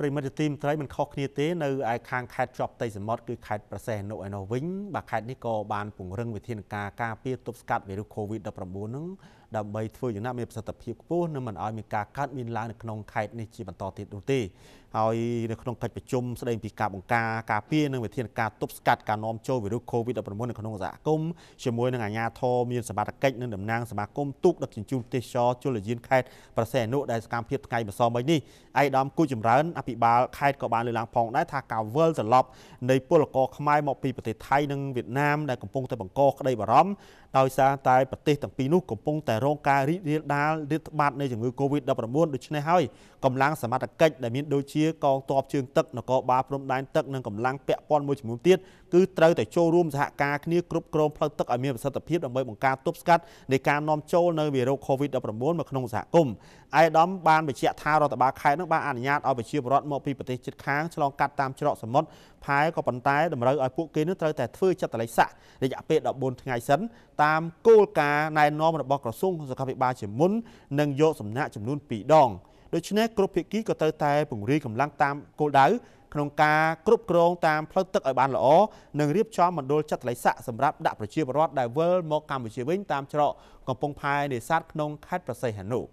ប្រិមិត្តទីមត្រីមិនខុសគ្នាទេនៅឯខាងខេត្តជាប់តីសមុទ្រគឺខេត្តប្រសេះនុឯណោះវិញបាទខេត្តនេះក៏បានពង្រឹងវិធានការការពារទប់ស្កាត់វីរុស COVID-19 នឹងដើម្បីធ្វើយ៉ាងណាមានប្រសិទ្ធភាពខ្ពស់និងមិនឲ្យមានការកើតមានឡើងនៅក្នុងខេត្តនេះជាបន្តទៀតនោះទេហើយនៅក្នុងកិច្ចប្រជុំស្តីពីការបង្ការការពារនិងវិធានការទប់ស្កាត់ការនាំចូលវីរុស COVID-19 នៅក្នុងសហគមន៍ជាមួយនឹងអាជ្ញាធរមានសមត្ថកិច្ចនិងតំណាងសមាគមទូកដឹកជញ្ជូនទេសចរជលយានខេត្តប្រសេះនុដែលសកម្មភាពថ្ងៃម្សិលមិញនេះឯកឧត្តមគូចម្រើនអភិបាលខេត្តក៏បានលើកឡើងផងដែរថាការវិលត្រឡប់នៃពលករខ្មែរមកពីប្រទេសថៃនិងវៀតណាមដែលកំពុងតែបង្កក្តីបារម្ភដោយសារតែប្រទេសទាំងពីរនោះកំពុងតែរងការរីករាលដាលរាតត្បាតនៃជំងឺ Covid-19 ដូច្នេះហើយកម្លាំងសមត្ថកិច្ចដែលមានដូចជាកងទ័ពជើងទឹកនគរបាលព្រំដែនទឹកនិងកម្លាំងពាក់ព័ន្ធមួយចំនួនទៀតគឺត្រូវតែចូលរួមសហការគ្នាគ្រប់គ្រងផ្លូវទឹកឲ្យមានប្រសិទ្ធភាពដើម្បីបង្ការទប់ស្កាត់នៃការនាំចូលនៅវីរុស COVID-19 មកក្នុងសហគមន៍អាយដាមបានបញ្ជាក់ថារដ្ឋបាលខេត្តនឹងបានអនុញ្ញាតឲ្យប្រជាពលរដ្ឋមកពីប្រទេសជិតខាងឆ្លងកាត់តាមច្រកសមុទ្រផែក៏ប៉ុន្តែតម្រូវឲ្យពួកគេនឹងត្រូវតែធ្វើចិត្តលេខសាក់រយៈពេល14ថ្ងៃសិនតាមគោលការណ៍ណែនាំរបស់ក្រសួងសុខាភិបាលជាមុននិងយកសំណាក់ចំនួន2ដង។ដូច្នេះគ្រប់ភាគីក៏ត្រូវតែពង្រាយកម្លាំងតាមគោលដៅក្នុងការគ្រប់គ្រងតាមផ្លូវទឹកឲ្យបានល្អនិងរៀបចំមណ្ឌលចាត់ល័យស័កសម្រាប់ដាក់ប្រជាពលរដ្ឋដែលវិលមកកម្ពុជាវិញតាមច្រក កំពង់ផែនេសាទក្នុងខេត្តប្រសេះហនុ។